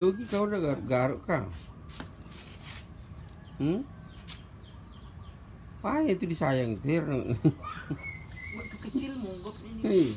Yogi kau udah garuk-garuk kang hmm? Pahit itu disayang tir waktu kecil monggok ini